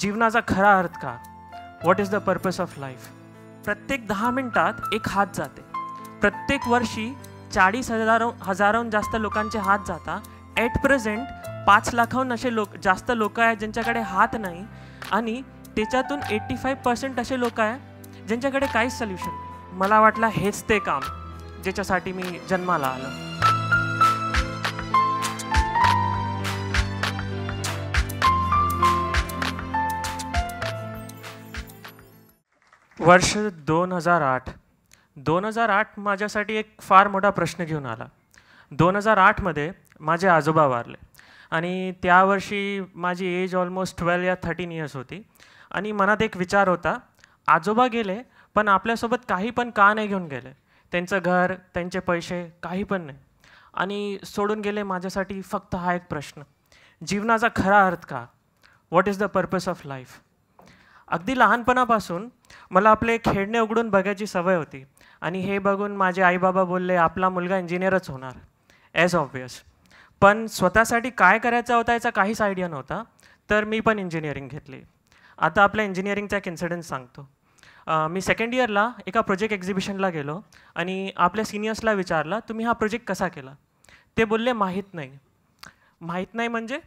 जीवनाचा खरा अर्थ का what is the purpose of life प्रत्येक दहा मिनटात एक हात जाते प्रत्येक वर्षी चाळीस हजार हजाराहून जास्त लोकांचे हात जाता ॲट प्रेझेंट पाच लाखाहून असे लोक जास्त लोक आहेत ज्यांच्याकडे हात नाही आणि त्याच्यातून एट्टी फाईव्ह पर्सेंट असे लोक आहे ज्यांच्याकडे काहीच सोल्युशन मला वाटलं हेच ते काम ज्याच्यासाठी मी जन्माला आलं वर्ष दोन हजार आठ दोन हजार आठ माझ्यासाठी एक फार मोठा प्रश्न घेऊन आला दोन हजार आठमध्ये माझे आजोबा वारले आणि त्यावर्षी माझी एज ऑलमोस्ट ट्वेल्व या थर्टीन इयर्स होती आणि मनात एक विचार होता आजोबा गेले पण आपल्यासोबत काही पण का नाही घेऊन गेले त्यांचं घर त्यांचे पैसे काही पण नाही आणि सोडून गेले माझ्यासाठी फक्त हा एक प्रश्न जीवनाचा खरा अर्थ का what is the purpose of life अगदी लहानपणापासून मला आपले खेळणे उघडून बघायची सवय होती आणि हे बघून माझे आईबाबा बोलले आपला मुलगा इंजिनियरच होणार ॲज ऑब्वियस पण स्वतःसाठी काय करायचा होता याचा काहीच आयडिया नव्हता तर मी पण इंजिनिअरिंग घेतली आता आपल्या इंजिनिअरिंगचा एक इन्सिडेंट सांगतो मी सेकंड इयरला एका प्रोजेक्ट एक्झिबिशनला गेलो आणि आपल्या सिनियर्सला विचारला तुम्ही हा प्रोजेक्ट कसा केला ते बोलले माहीत नाही माहीत नाही म्हणजे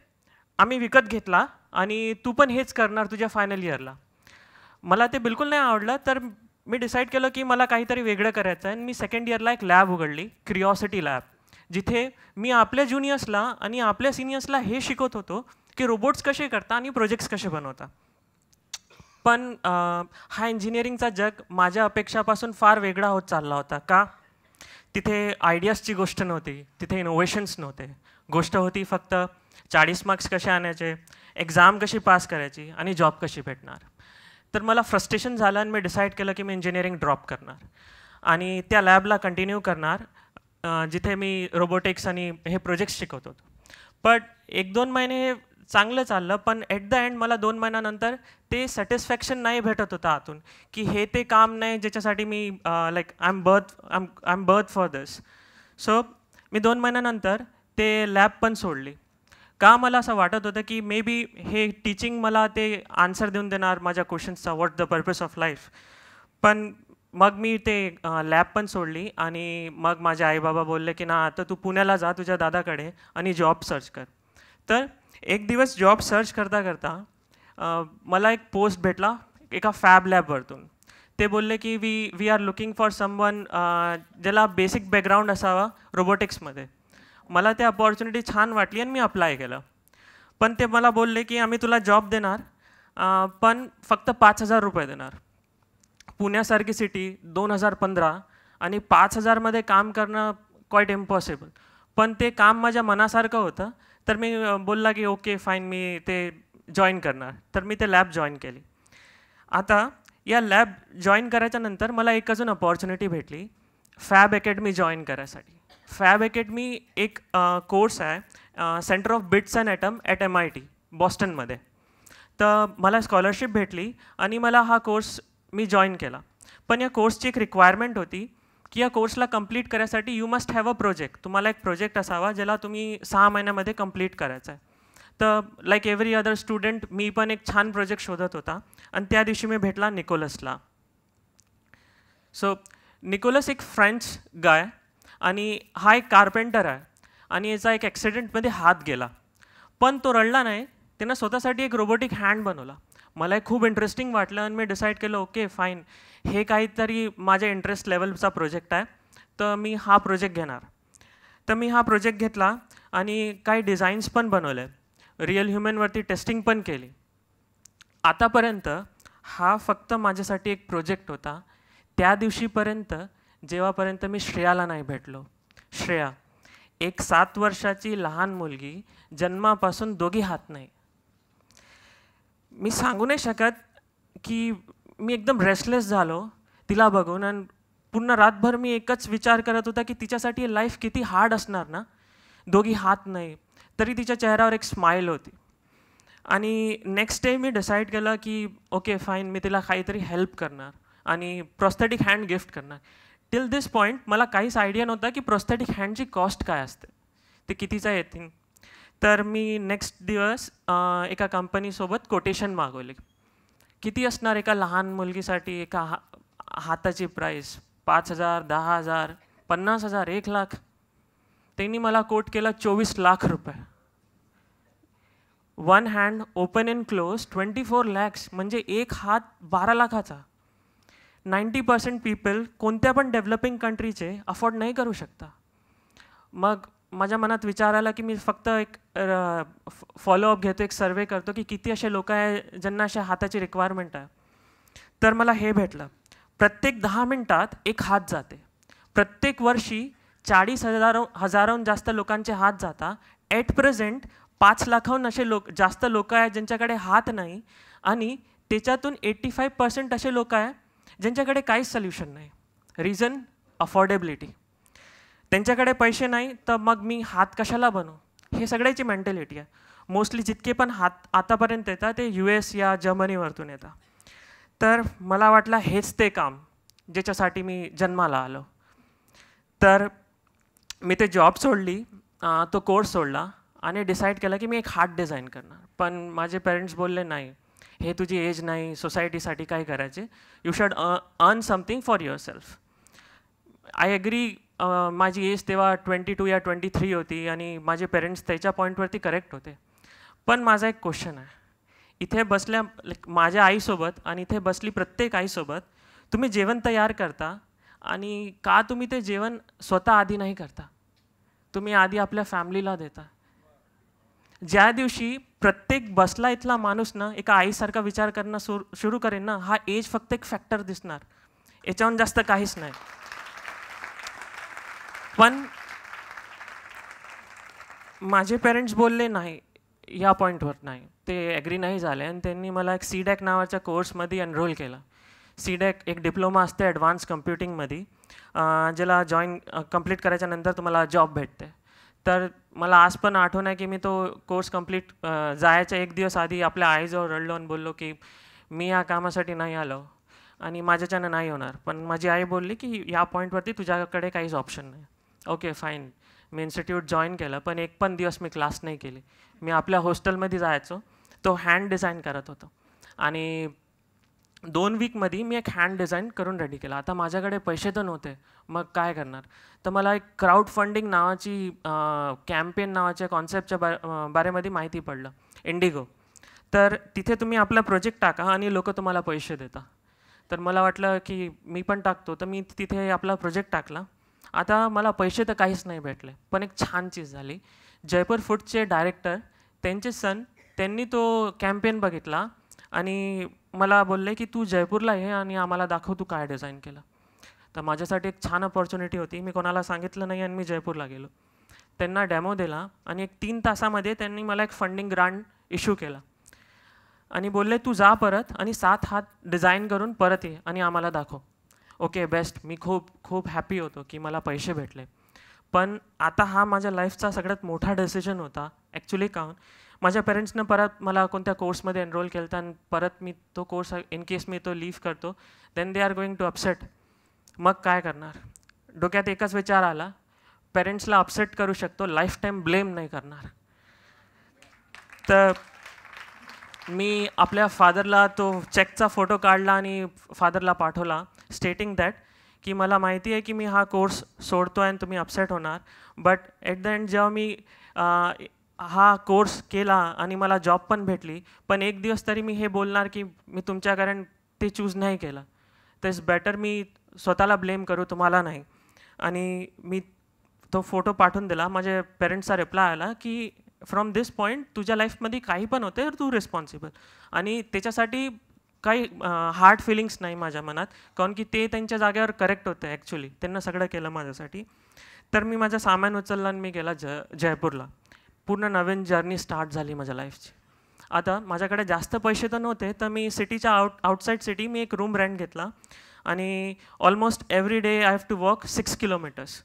आम्ही विकत घेतला आणि तू पण हेच करणार तुझ्या फायनल इयरला मला ते बिलकुल नाही आवडलं तर मी डिसाईड केलं की मला काहीतरी वेगळं करायचं आहे आणि मी सेकंड इयरला एक लॅब उघडली क्रिओसिटी लॅब जिथे मी आपल्या ज्युनियर्सला आणि आपल्या सिनियर्सला हे शिकवत होतो की रोबोट्स कसे करता आणि प्रोजेक्ट्स कसे बनवता पण हा इंजिनिअरिंगचा जग माझ्या अपेक्षापासून फार वेगळा होत चालला होता का तिथे आयडियाजची गोष्ट नव्हती तिथे इनोव्हेशन्स नव्हते गोष्ट होती फक्त चाळीस मार्क्स कसे आणायचे एक्झाम कशी पास करायची आणि जॉब कशी भेटणार तर मला फ्रस्ट्रेशन झालं आणि मी डिसाईड केलं की मी इंजिनिअरिंग ड्रॉप करणार आणि त्या लॅबला कंटिन्यू करणार जिथे मी रोबोटिक्स आणि हे प्रोजेक्ट्स शिकवत होतो बट एक दोन महिने हे चांगलं चाललं पण ॲट द एंड मला दोन महिन्यानंतर ते सॅटिस्फॅक्शन नाही भेटत होतं आतून की हे ते काम नाही ज्याच्यासाठी मी like I am birth I am birth for this so मी दोन महिन्यानंतर ते लॅब पण सोडली का मला असं वाटत होतं की मे बी हे टीचिंग मला ते आन्सर देऊन देणार माझ्या क्वेश्चन्सचा what the purpose of life पण मग मी ते लॅब पण सोडली आणि मग माझे आईबाबा बोलले की ना आता तू पुण्याला जा तुझ्या दादाकडे आणि जॉब सर्च कर तर एक दिवस जॉब सर्च करता करता मला एक पोस्ट भेटला एका फॅब लॅबवरतून ते बोलले की we we are looking for someone ज्याला बेसिक बॅकग्राऊंड असावा रोबोटिक्समध्ये मला ते अपॉर्च्युनिटी छान वाटली आणि मी अप्लाय केलं पण ते मला बोलले की आम्ही तुला जॉब देणार पण फक्त पाच हजार रुपये देणार पुण्यासारखी सिटी दोन हजार पंधरा आणि पाच हजारमध्ये काम करणं क्वाईट इम्पॉसिबल पण ते काम माझ्या मनासारखं होतं तर मी बोलला की ओके फाईन मी ते जॉईन करणार तर मी ते लॅब जॉईन केली आता या लॅब जॉईन करायच्यानंतर मला एक अजून अपॉर्च्युनिटी भेटली फॅब अकॅडमी जॉईन करायसाठी फॅब अकॅडमी एक कोर्स आहे centre of bits and atom at M I T बॉस्टनमध्ये तर मला स्कॉलरशिप भेटली आणि मला हा कोर्स मी जॉईन केला पण या कोर्सची एक रिक्वायरमेंट होती की या कोर्सला कंप्लीट करायसाठी you must have a project तुम्हाला एक प्रोजेक्ट असावा ज्याला तुम्ही सहा महिन्यामध्ये कंप्लीट करायचं आहे तर लाईक एव्हरी अदर स्टुडंट मी पण एक छान प्रोजेक्ट शोधत होता आणि त्या दिवशी मी भेटला निकोलसला सो निकोलस एक फ्रेंच गाय आणि हा एक कार्पेंटर आहे आणि याचा एक ॲक्सिडेंटमध्ये हात गेला पण तो रडला नाही त्यानं स्वतःसाठी एक रोबोटिक हँड बनवला मला हे खूप इंटरेस्टिंग वाटलं आणि मी डिसाईड केलं ओके फाईन हे काहीतरी माझ्या इंटरेस्ट लेवलचा प्रोजेक्ट आहे तर मी हा प्रोजेक्ट घेणार तर मी हा प्रोजेक्ट घेतला आणि काही डिझाईन्स पण बनवले रिअल ह्युमनवरती टेस्टिंग पण केली आतापर्यंत हा फक्त माझ्यासाठी एक प्रोजेक्ट होता त्या दिवशीपर्यंत जेव्हापर्यंत मी श्रेयाला नाही भेटलो श्रेया एक सात वर्षाची लहान मुलगी जन्मापासून दोघी हात नाही मी सांगू नाही शकत की मी एकदम रेस्टलेस झालो तिला बघून आणि पूर्ण रातभर मी एकच विचार करत होता की तिच्यासाठी लाईफ किती हार्ड असणार ना दोघी हात नाही तरी तिच्या चेहऱ्यावर एक स्माईल होती आणि नेक्स्ट डे मी डिसाईड केलं की ओके फाईन मी तिला काहीतरी हेल्प करणार आणि प्रॉस्थेटिक हँड गिफ्ट करणार टिल दिस पॉईंट मला काहीच आयडिया नव्हता की प्रोस्थेटिक हँडची कॉस्ट काय असते ते कितीचा येतील तर मी नेक्स्ट दिवस एका कंपनीसोबत कोटेशन मागवले किती असणार एका लहान मुलगीसाठी एका हा हाताची प्राईस पाच हजार दहा हजार पन्नास हजार एक लाख त्यांनी मला कोट केला चोवीस लाख रुपये one hand open and close twenty four lakhs म्हणजे एक हात बारा लाखाचा नाईंटी पर्सेंट पीपल कोणत्या पण डेव्हलपिंग कंट्रीचे अफोर्ड नाही करू शकता मग माझ्या मनात विचार आला की मी फक्त एक फॉलोअप घेतो एक सर्वे करतो की किती असे लोक आहे ज्यांना अशा हाताची रिक्वायरमेंट आहे तर मला हे भेटलं प्रत्येक दहा मिनटात एक हात जाते प्रत्येक वर्षी चाळीस हजार हजाराहून जास्त लोकांचे हात जाता ॲट प्रेझेंट पाच लाखाहून असे लोक जास्त लोक आहेत ज्यांच्याकडे हात नाही आणि त्याच्यातून एट्टी फाईव्ह पर्सेंट असे लोक आहे ज्यांच्याकडे काहीच सल्युशन नाही रिझन अफोर्डेबिलिटी त्यांच्याकडे पैसे नाही तर मग मी हात कशाला बनू हे सगळ्याची मेंटॅलिटी आहे मोस्टली जितके पण हात आतापर्यंत येतात ते यू एस या जर्मनीवरतून येतात तर मला वाटलं हेच ते काम ज्याच्यासाठी मी जन्माला आलो तर मी ते जॉब सोडली तो कोर्स सोडला आणि डिसाईड केला की मी एक हार्ट डिझाईन करणार पण माझे पेरेंट्स बोलले नाही हे तुझी एज नाही सोसायटीसाठी काय करायचे you should earn something for yourself self I agree माझी एज तेव्हा ट्वेंटी टू या ट्वेंटी थ्री होती आणि माझे पेरेंट्स त्याच्या पॉईंटवरती करेक्ट होते पण माझा एक क्वेश्चन आहे इथे बसल्या माझ्या आईसोबत आणि इथे बसली प्रत्येक आईसोबत तुम्ही जेवण तयार करता आणि का तुम्ही ते जेवण स्वतः आधी नाही करता तुम्ही आधी आपल्या फॅमिलीला देता ज्या दिवशी प्रत्येक बसला इथला माणूस ना एका आईसारखा विचार करणं सुर सुरू करेन ना हा एज फक्त एक फॅक्टर दिसणार याच्याहून जास्त काहीच नाही पण माझे पेरेंट्स बोलले नाही या पॉईंटवर नाही ते ॲग्री नाही झाले आणि त्यांनी मला एक सी नावाच्या कोर्समध्ये एनरोल केला सी एक डिप्लोमा असते ॲडव्हान्स कम्प्युटिंगमध्ये ज्याला जॉईन कंप्लीट करायच्यानंतर तुम्हाला जॉब भेटते तर मला आज पण आठवण आहे की मी तो कोर्स कंप्लीट जायच्या एक दिवस आधी आपल्या आईजवळ रडलो आणि बोललो की मी या कामासाठी नाही आलो आणि माझ्याच्यानं नाही होणार पण माझी आई बोलली की या पॉईंटवरती तुझ्याकडे काहीच ऑप्शन नाही ओके फाईन मी इन्स्टिट्यूट जॉईन केलं पण एक पण दिवस मी क्लास नाही केले मी आपल्या हॉस्टेलमध्ये जायचो तो हँड डिझाईन करत होतो आणि दोन वीकमध्ये मी एक हँड डिझाईन करून रेडी केला आता माझ्याकडे पैसे तर नव्हते मग काय करणार तर मला एक क्राऊड फंडिंग नावाची कॅम्पेन नावाच्या कॉन्सेप्टच्या बा बारेमध्ये माहिती पडलं इंडिगो तर तिथे तुम्ही आपला प्रोजेक्ट टाका आणि लोक तुम्हाला पैसे देता तर मला वाटलं की मी पण टाकतो तर मी तिथे आपला प्रोजेक्ट टाकला आता मला पैसे तर काहीच नाही भेटले पण एक छान चीज झाली जयपूर फूडचे डायरेक्टर त्यांचे सन त्यांनी तो कॅम्पेन बघितला आणि मला बोलले की तू जयपूरला ये आणि आम्हाला दाखव तू काय डिझाईन केलं तर माझ्यासाठी एक छान अपॉर्च्युनिटी होती मी कोणाला सांगितलं नाही आणि मी जयपूरला गेलो त्यांना डेमो दिला आणि एक तीन तासामध्ये त्यांनी मला एक फंडिंग ग्रांट इश्यू केला आणि बोलले तू जा परत आणि सात हात डिझाईन करून परत ये आणि आम्हाला दाखव ओके बेस्ट मी खूप खूप हॅपी होतो की मला पैसे भेटले पण आता हा माझ्या लाईफचा सगळ्यात मोठा डिसिजन होता ॲक्च्युली काउन माझ्या पेरेंट्सनं परत मला कोणत्या कोर्समध्ये एनरोल केलं आणि परत मी तो कोर्स इन केस मी तो लीव्ह करतो then they are going to upset मग काय करणार डोक्यात एकच विचार आला पेरेंट्सला अपसेट करू शकतो लाईफ टाईम ब्लेम नाही करणार तर मी आपल्या फादरला तो चेकचा फोटो काढला आणि फादरला पाठवला स्टेटिंग दॅट की मला माहिती आहे की मी हा कोर्स सोडतो आहे आणि तुम्ही अपसेट होणार बट ॲट द एंड जेव्हा मी हा कोर्स केला आणि मला जॉब पण भेटली पण एक दिवस तरी मी हे बोलणार की मी तुमच्या कारण ते चूज नाही केलं तर इट्स बेटर मी स्वतःला ब्लेम करू तुम्हाला नाही आणि मी तो फोटो पाठवून दिला माझ्या पेरेंट्सचा रिप्लाय आला की फ्रॉम दिस पॉईंट तुझ्या लाईफमध्ये काही पण होते तर तू रिस्पॉन्सिबल आणि त्याच्यासाठी काही हार्ड फिलिंग्स नाही माझ्या मनात कारण की ते त्यांच्या जागेवर करेक्ट होते ॲक्च्युली त्यांना सगळं केलं माझ्यासाठी तर मी माझं सामान उचलला आणि मी गेला ज जयपूरला पूर्ण नवीन जर्नी स्टार्ट झाली माझ्या लाईफची आता माझ्याकडे जास्त पैसे तर नव्हते तर मी सिटीच्या आउट आउटसाईड सिटी मी एक रूम रेंट घेतला आणि almost every day I have to walk six kilometres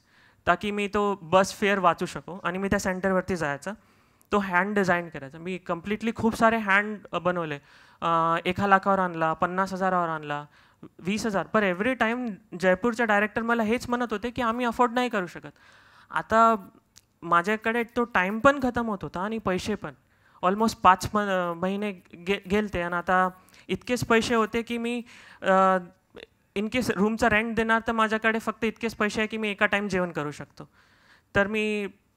ताकी मी तो बस फेअर वाचू शकू आणि मी त्या सेंटरवरती जायचा तो हँड डिझाईन करायचा मी कम्प्लिटली खूप सारे हँड बनवले एका लाखावर आणला पन्नास हजारावर आणला वीस हजार पर एव्हरी टाईम जयपूरच्या डायरेक्टर मला हेच म्हणत होते की आम्ही अफोर्ड नाही करू शकत आता माझ्याकडे तो टाईम पण खतम होत होता आणि पैसे पण ऑलमोस्ट पाच म महिने गे गेलते आणि आता इतकेच पैसे होते की मी इन केस रूमचा रेंट देणार तर माझ्याकडे फक्त इतकेच पैसे आहे की मी एका टाईम जेवण करू शकतो तर मी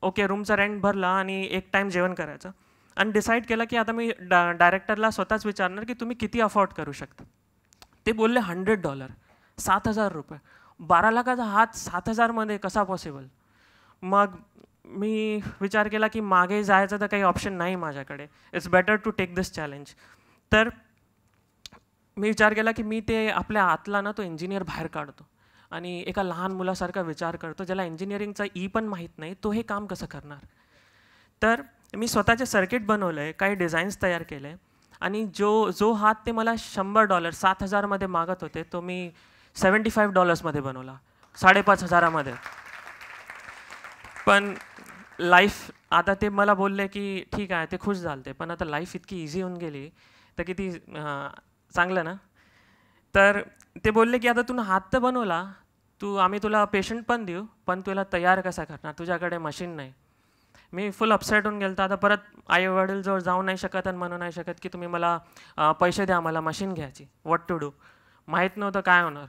ओके रूमचा रेंट भरला आणि एक टाईम जेवण करायचं आणि डिसाईड केलं की आता मी डा डायरेक्टरला स्वतःच विचारणार की तुम्ही किती अफोर्ड करू शकता ते बोलले हंड्रेड डॉलर सात हजार रुपये बारा लाखाचा हात सात हजारमध्ये कसा पॉसिबल मग मी विचार केला की मागे जायचं तर काही ऑप्शन नाही माझ्याकडे it's better to take this challenge तर मी विचार केला की मी ते आपल्या आतला ना तो इंजिनियर बाहेर काढतो आणि एका लहान मुलासारखा विचार करतो ज्याला इंजिनिअरिंगचा ई e पण माहीत नाही तो हे काम कसं करणार तर मी स्वतःचे सर्किट बनवलं आहे काही डिझाईन्स तयार केले आणि जो जो हात ते मला शंभर डॉलर सात हजारमध्ये मागत होते तो मी सेवन्टी फाईव्ह डॉलर्समध्ये बनवला साडेपाच हजारामध्ये पण लाईफ आता ते मला बोलले की ठीक आहे ते खुश झालते पण आता लाईफ इतकी इझी होऊन गेली तर किती चांगलं ना तर ते बोलले की आता तू हात तर बनवला तू आम्ही तुला पेशंट पण देऊ पण तुला तयार कसा करणार तुझ्याकडे मशीन नाही मी फुल अपसेट होऊन गेलो तर आता परत आई वडील जवळ जाऊ नाही शकत आणि म्हणू नाही शकत की तुम्ही मला पैसे द्या मला मशीन घ्यायची वॉट टू डू माहीत नव्हतं काय होणार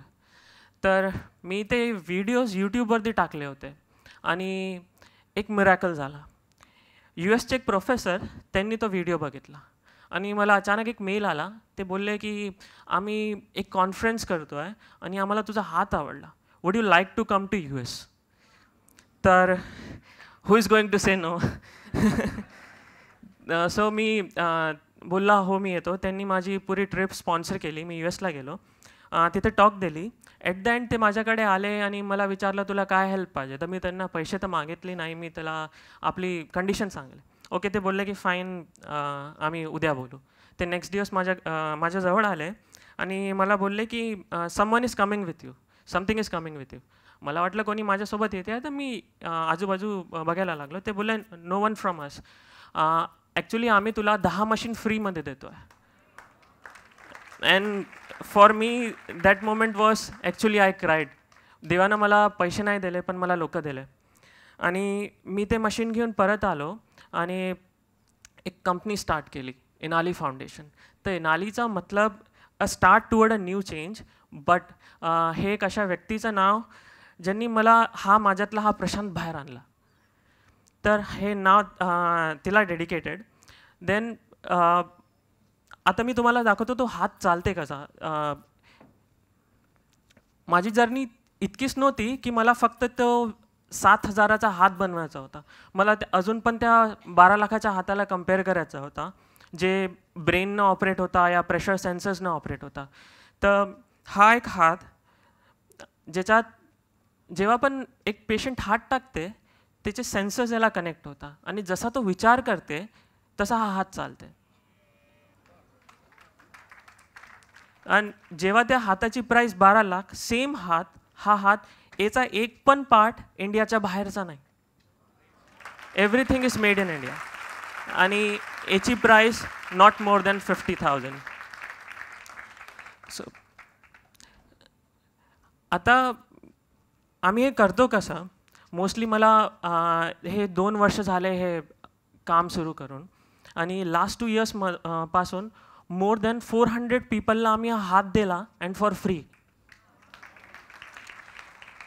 तर मी ते व्हिडिओज यूट्यूबवरती टाकले होते आणि एक मिरॅकल झाला यू एसचे एक प्रोफेसर त्यांनी तो व्हिडिओ बघितला आणि मला अचानक एक मेल आला ते बोलले की आम्ही एक कॉन्फरन्स करतो आहे आणि आम्हाला तुझा हात आवडला would you like to come to U S तर who is going to say no so मी बोलला हो मी येतो त्यांनी माझी पुरी ट्रिप स्पॉन्सर केली मी यू एसला गेलो तिथे टॉक दिली ॲट द एंड ते माझ्याकडे आले आणि मला विचारलं तुला काय हेल्प पाहिजे तर मी त्यांना पैसे तर मागितले नाही मी त्याला आपली कंडिशन सांगले ओके ते बोलले की फाईन आम्ही उद्या बोलू ते नेक्स्ट दिवस माझ्या माझ्याजवळ आले आणि मला बोलले की someone is coming with you something is coming with you मला वाटलं कोणी माझ्यासोबत येते आहे तर मी आजूबाजू बघायला लागलो ते बोलले no one from us actually आम्ही तुला दहा मशीन फ्रीमध्ये देतो आहे and for me that moment was actually I cried देवानं मला पैसे नाही दिले पण मला लोकं दिले आणि मी ते मशीन घेऊन परत आलो आणि एक कंपनी स्टार्ट केली इनाली फाउंडेशन तर इनालीचा मतलब a start toward a new change but हे एक अशा व्यक्तीचं नाव ज्यांनी मला हा माझ्यातला हा प्रशांत बाहेर आणला तर हे नाव तिला डेडिकेटेड देन आता मी तुम्हाला दाखवतो तो हात चालते कसा माझी जर्नी इतकीच नव्हती की मला फक्त तो सात हजाराचा हात बनवायचा होता मला अजून पण त्या बारा लाखाच्या हाताला कम्पेअर करायचा होता जे ब्रेननं ऑपरेट होता या प्रेशर सेन्सर्सनं ऑपरेट होता तर हा एक हात ज्याच्यात जेव्हा पण एक पेशंट हात टाकते त्याचे सेन्सर्स याला कनेक्ट होता आणि जसा तो विचार करते तसा हा हात चालते आणि जेव्हा त्या हाताची प्राईस बारा लाख सेम हात हा हात याचा एक पण पार्ट इंडियाच्या बाहेरचा नाही everything is made in India आणि याची price not more than fifty thousand so आता आम्ही हे करतो कसं मोस्टली मला हे दोन वर्ष झाले हे काम सुरू करून आणि लास्ट टू इयर्स म पासून मोर दॅन फोर हंड्रेड पीपलला आम्ही हात दिला अँड फॉर फ्री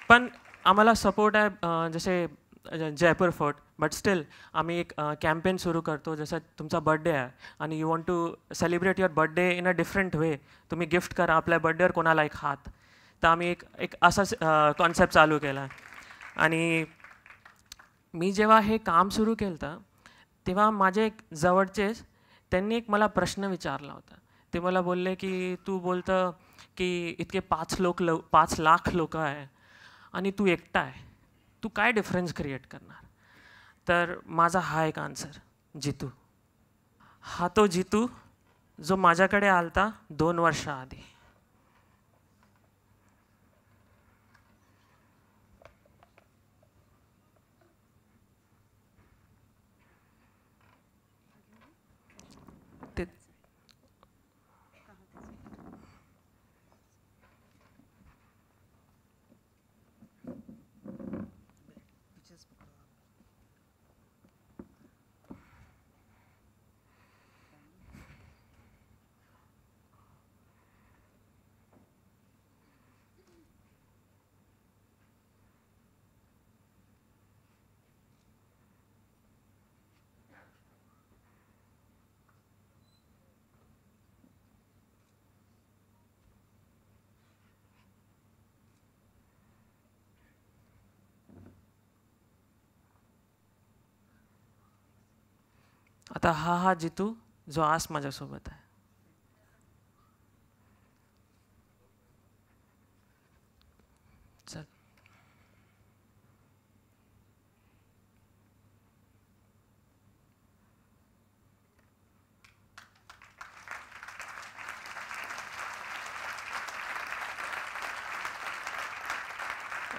पण आम्हाला सपोर्ट आहे जसे जयपूर फोर्ट बट स्टील आम्ही एक कॅम्पेन सुरू करतो जसं तुमचा बड्डे आहे आणि you want to celebrate your birthday in a different way तुम्ही गिफ्ट करा आपल्या बड्डेवर कोणाला एक हात तर आम्ही एक एक असा कॉन्सेप्ट चालू केला आणि मी जेव्हा हे काम सुरू केलं तेव्हा माझे एक जवळचेच त्यांनी एक मला प्रश्न विचारला होता ते मला बोलले की तू बोलतं की इतके पाच लोक लव पाच लाख लोक आहे आणि तू एकटा आहे तू काय डिफरन्स क्रिएट करणार तर माझा हा एक आन्सर जितू हा तो जितू जो माझ्याकडे आलता दोन वर्षाआधी आता हा हा जितू जो आस माझ्यासोबत आहे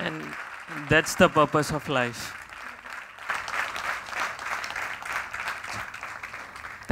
And that's the purpose of life.